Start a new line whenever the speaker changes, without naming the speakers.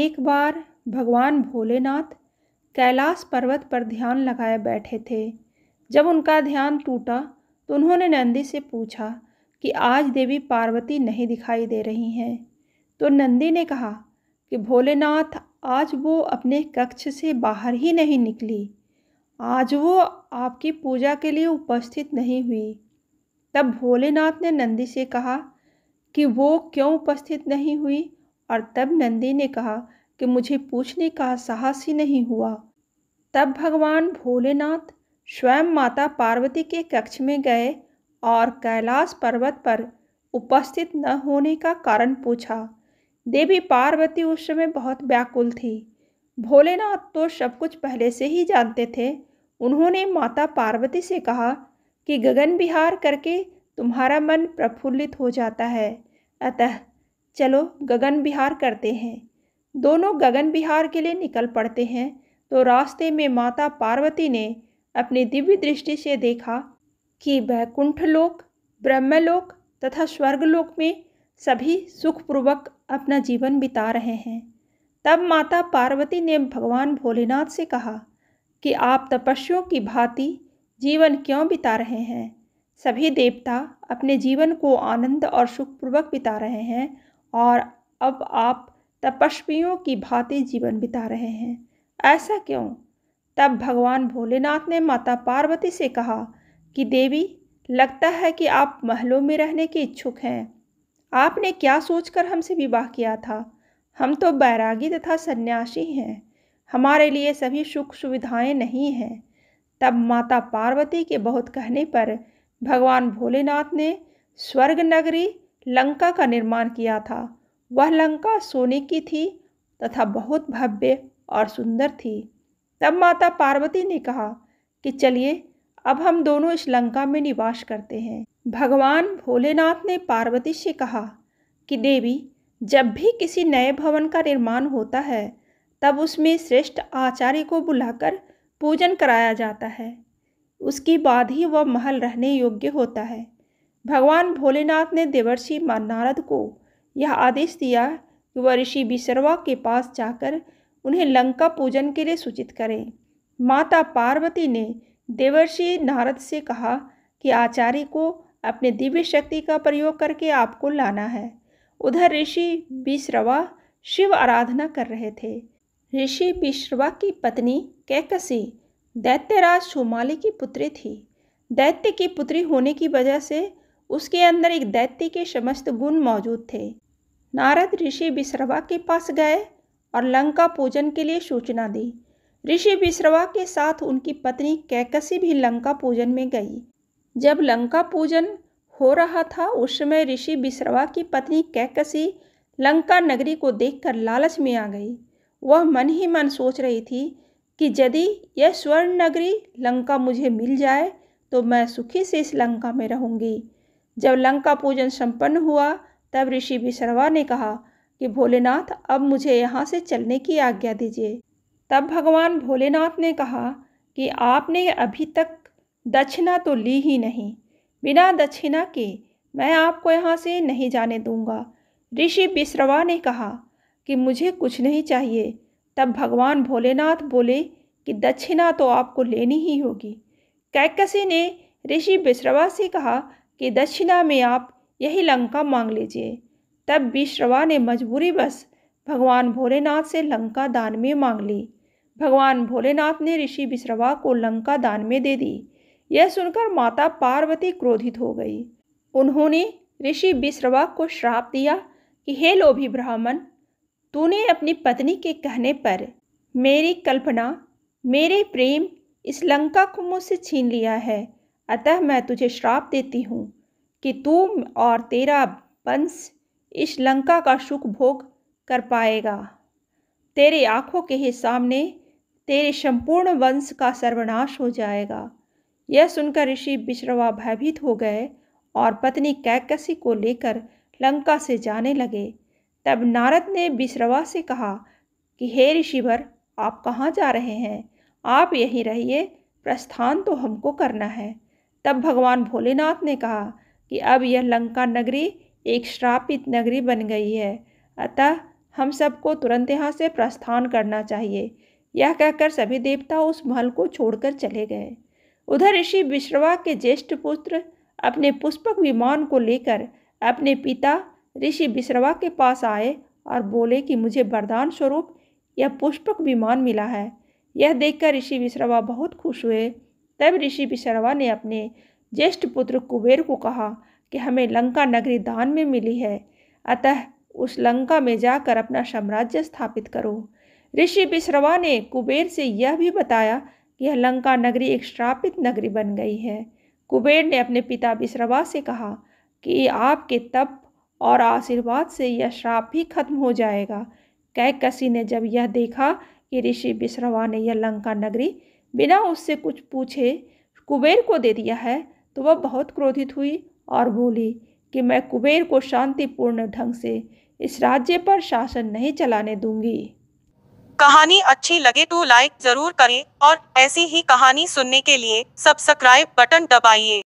एक बार भगवान भोलेनाथ कैलाश पर्वत पर ध्यान लगाए बैठे थे जब उनका ध्यान टूटा तो उन्होंने नंदी से पूछा कि आज देवी पार्वती नहीं दिखाई दे रही हैं तो नंदी ने कहा कि भोलेनाथ आज वो अपने कक्ष से बाहर ही नहीं निकली आज वो आपकी पूजा के लिए उपस्थित नहीं हुई तब भोलेनाथ ने नंदी से कहा कि वो क्यों उपस्थित नहीं हुई और तब नंदी ने कहा कि मुझे पूछने का साहस ही नहीं हुआ तब भगवान भोलेनाथ स्वयं माता पार्वती के कक्ष में गए और कैलाश पर्वत पर उपस्थित न होने का कारण पूछा देवी पार्वती उस समय बहुत व्याकुल थी भोलेनाथ तो सब कुछ पहले से ही जानते थे उन्होंने माता पार्वती से कहा कि गगन विहार करके तुम्हारा मन प्रफुल्लित हो जाता है अतः चलो गगन बिहार करते हैं दोनों गगन बिहार के लिए निकल पड़ते हैं तो रास्ते में माता पार्वती ने अपनी दिव्य दृष्टि से देखा कि वैकुंठ लोक ब्रह्मलोक तथा स्वर्गलोक में सभी सुखपूर्वक अपना जीवन बिता रहे हैं तब माता पार्वती ने भगवान भोलेनाथ से कहा कि आप तपस्वियों की भांति जीवन क्यों बिता रहे हैं सभी देवता अपने जीवन को आनंद और सुखपूर्वक बिता रहे हैं और अब आप तपस्वियों की भांति जीवन बिता रहे हैं ऐसा क्यों तब भगवान भोलेनाथ ने माता पार्वती से कहा कि देवी लगता है कि आप महलों में रहने के इच्छुक हैं आपने क्या सोचकर हमसे विवाह किया था हम तो बैरागी तथा सन्यासी हैं हमारे लिए सभी सुख सुविधाएं नहीं हैं तब माता पार्वती के बहुत कहने पर भगवान भोलेनाथ ने स्वर्ग नगरी लंका का निर्माण किया था वह लंका सोने की थी तथा बहुत भव्य और सुंदर थी तब माता पार्वती ने कहा कि चलिए अब हम दोनों इस लंका में निवास करते हैं भगवान भोलेनाथ ने पार्वती से कहा कि देवी जब भी किसी नए भवन का निर्माण होता है तब उसमें श्रेष्ठ आचार्य को बुलाकर पूजन कराया जाता है उसके बाद ही वह महल रहने योग्य होता है भगवान भोलेनाथ ने देवर्षि नारद को यह आदेश दिया कि वह ऋषि विसरवा के पास जाकर उन्हें लंका पूजन के लिए सूचित करें माता पार्वती ने देवर्षि नारद से कहा कि आचार्य को अपने दिव्य शक्ति का प्रयोग करके आपको लाना है उधर ऋषि विश्रवा शिव आराधना कर रहे थे ऋषि विश्रवा की पत्नी कैकसी दैत्यराज सोमाली की पुत्री थी दैत्य की पुत्री होने की वजह से उसके अंदर एक दैत्य के समस्त गुण मौजूद थे नारद ऋषि बिश्रवा के पास गए और लंका पूजन के लिए सूचना दी ऋषि बिश्रवा के साथ उनकी पत्नी कैकसी भी लंका पूजन में गई जब लंका पूजन हो रहा था उस समय ऋषि बिश्रवा की पत्नी कैकसी लंका नगरी को देखकर लालच में आ गई वह मन ही मन सोच रही थी कि यदि यह स्वर्ण नगरी लंका मुझे मिल जाए तो मैं सुखी से इस लंका में रहूँगी जब लंका पूजन संपन्न हुआ तब ऋषि भिसरवा ने कहा कि भोलेनाथ अब मुझे यहाँ से चलने की आज्ञा दीजिए तब भगवान भोलेनाथ ने कहा कि आपने अभी तक दक्षिणा तो ली ही नहीं बिना दक्षिणा के मैं आपको यहाँ से नहीं जाने दूंगा ऋषि बिश्रवा ने कहा कि मुझे कुछ नहीं चाहिए तब भगवान भोलेनाथ बोले कि दक्षिणा तो आपको लेनी ही होगी कैकसी ने ऋषि बिश्रवा से कहा कि दक्षिणा में आप यही लंका मांग लीजिए तब विश्रवा ने मजबूरी बस भगवान भोलेनाथ से लंका दान में मांग ली भगवान भोलेनाथ ने ऋषि विश्रवा को लंका दान में दे दी यह सुनकर माता पार्वती क्रोधित हो गई उन्होंने ऋषि विश्रवा को श्राप दिया कि हे लोभी ब्राह्मण तूने अपनी पत्नी के कहने पर मेरी कल्पना मेरे प्रेम इस लंका को मुझसे छीन लिया है अतः मैं तुझे श्राप देती हूँ कि तू और तेरा वंश इस लंका का सुख भोग कर पाएगा तेरे आँखों के ही सामने तेरे संपूर्ण वंश का सर्वनाश हो जाएगा यह सुनकर ऋषि बिश्रवा भयभीत हो गए और पत्नी कैकसी को लेकर लंका से जाने लगे तब नारद ने बिश्रवा से कहा कि हे ऋषिवर आप कहाँ जा रहे हैं आप यहीं रहिए प्रस्थान तो हमको करना है तब भगवान भोलेनाथ ने कहा कि अब यह लंका नगरी एक श्रापित नगरी बन गई है अतः हम सबको तुरंत यहाँ से प्रस्थान करना चाहिए यह कहकर सभी देवता उस महल को छोड़कर चले गए उधर ऋषि विश्रवा के ज्येष्ठ पुत्र अपने पुष्पक विमान को लेकर अपने पिता ऋषि विश्रवा के पास आए और बोले कि मुझे वरदान स्वरूप यह पुष्पक विमान मिला है यह देखकर ऋषि विश्रवा बहुत खुश हुए तब ऋषि विशर्वा ने अपने ज्येष्ठ पुत्र कुबेर को कहा कि हमें लंका नगरी दान में मिली है अतः उस लंका में जाकर अपना साम्राज्य स्थापित करो ऋषि बिश्रवा ने कुबेर से यह भी बताया कि यह लंका नगरी एक श्रापित नगरी बन गई है कुबेर ने अपने पिता बिश्रवा से कहा कि आपके तप और आशीर्वाद से यह श्राप भी खत्म हो जाएगा कैकसी ने जब यह देखा कि ऋषि बिश्रवा ने यह लंका नगरी बिना उससे कुछ पूछे कुबेर को दे दिया है तो वह बहुत क्रोधित हुई और बोली कि मैं कुबेर को शांतिपूर्ण ढंग से इस राज्य पर शासन नहीं चलाने दूंगी कहानी अच्छी लगे तो लाइक जरूर करें और ऐसी ही कहानी सुनने के लिए सब्सक्राइब बटन दबाइए